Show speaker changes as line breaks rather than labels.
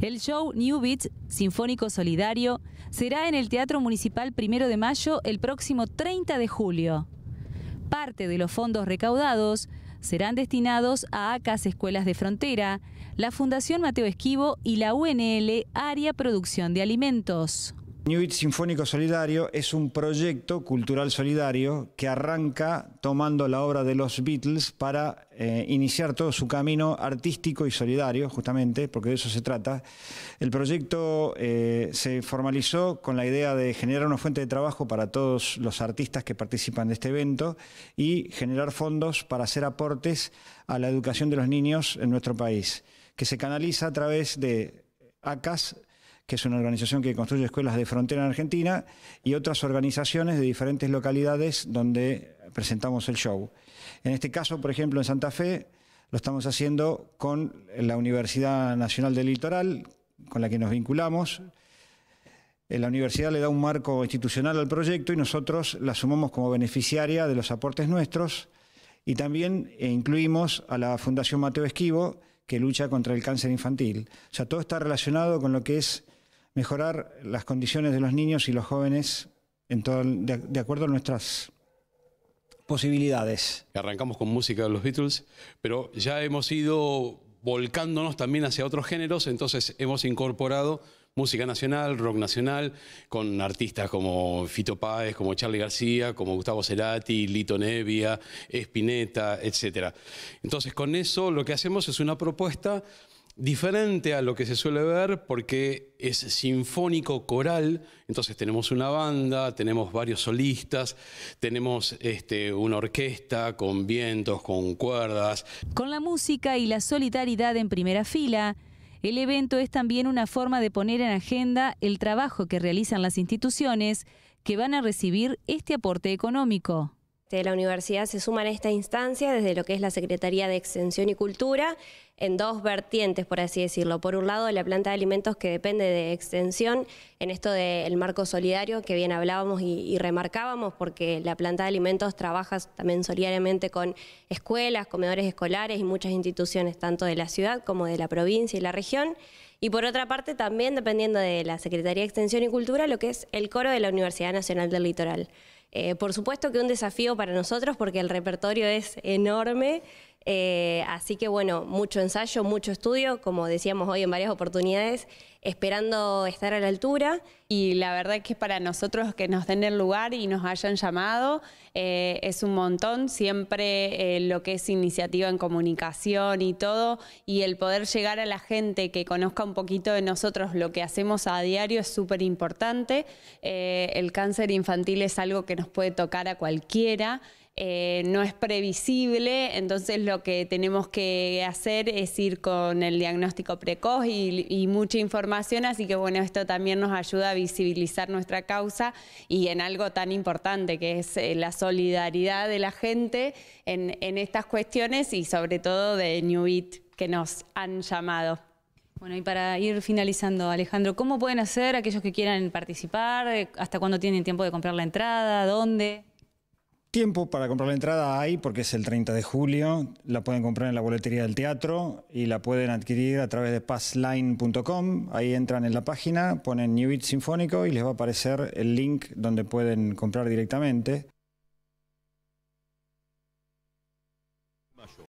El show New Beats Sinfónico Solidario será en el Teatro Municipal Primero de Mayo el próximo 30 de julio. Parte de los fondos recaudados serán destinados a ACAS Escuelas de Frontera, la Fundación Mateo Esquivo y la UNL Área Producción de Alimentos.
New Beat Sinfónico Solidario es un proyecto cultural solidario que arranca tomando la obra de los Beatles para eh, iniciar todo su camino artístico y solidario, justamente, porque de eso se trata. El proyecto eh, se formalizó con la idea de generar una fuente de trabajo para todos los artistas que participan de este evento y generar fondos para hacer aportes a la educación de los niños en nuestro país, que se canaliza a través de ACAS que es una organización que construye escuelas de frontera en Argentina, y otras organizaciones de diferentes localidades donde presentamos el show. En este caso, por ejemplo, en Santa Fe, lo estamos haciendo con la Universidad Nacional del Litoral, con la que nos vinculamos. Eh, la universidad le da un marco institucional al proyecto y nosotros la sumamos como beneficiaria de los aportes nuestros y también eh, incluimos a la Fundación Mateo Esquivo, que lucha contra el cáncer infantil. O sea, todo está relacionado con lo que es mejorar las condiciones de los niños y los jóvenes en de, acuerdo a nuestras posibilidades.
Arrancamos con música de los Beatles, pero ya hemos ido volcándonos también hacia otros géneros, entonces hemos incorporado música nacional, rock nacional, con artistas como Fito Páez, como Charlie García, como Gustavo Cerati, Lito Nevia, Espineta, etc. Entonces con eso lo que hacemos es una propuesta diferente a lo que se suele ver porque es sinfónico coral, entonces tenemos una banda, tenemos varios solistas, tenemos este, una orquesta con vientos, con cuerdas.
Con la música y la solidaridad en primera fila, el evento es también una forma de poner en agenda el trabajo que realizan las instituciones que van a recibir este aporte económico de la universidad se suman a esta
instancia desde lo que es la Secretaría de Extensión y Cultura en dos vertientes, por así decirlo. Por un lado, la planta de alimentos que depende de extensión, en esto del marco solidario que bien hablábamos y, y, remarcábamos, porque la planta de alimentos trabaja también solidariamente con escuelas, comedores escolares y muchas instituciones, tanto de la ciudad como de la provincia y la región. Y por otra parte, también dependiendo de la Secretaría de Extensión y Cultura, lo que es el coro de la Universidad Nacional del Litoral. Eh, por supuesto que un desafío para nosotros porque el repertorio es enorme. Eh, así que bueno, mucho ensayo, mucho estudio, como decíamos
hoy en varias oportunidades, esperando estar a la altura. Y la verdad es que para nosotros que nos den el lugar y nos hayan llamado eh, es un montón, siempre eh, lo que es iniciativa en comunicación y todo, y el poder llegar a la gente que conozca un poquito de nosotros, lo que hacemos a diario es súper importante. el cáncer infantil es algo que nos puede tocar a cualquiera. Eh, no es previsible, entonces lo que tenemos que hacer es ir con el diagnóstico precoz y, mucha información, así que bueno, esto también nos ayuda a visibilizar nuestra causa y en algo tan importante que es eh, la solidaridad de la gente en, estas cuestiones y sobre todo de New que nos han llamado.
Bueno, y para ir finalizando, Alejandro, ¿cómo pueden hacer aquellos que quieran participar? ¿Hasta cuándo tienen tiempo de comprar la entrada? ¿Dónde?
Tiempo para comprar la entrada hay porque es el 30 de julio, la pueden comprar en la boletería del teatro y la pueden adquirir a través de passline.com, ahí entran en la página, ponen New It Sinfónico y les va a aparecer el link donde pueden comprar directamente.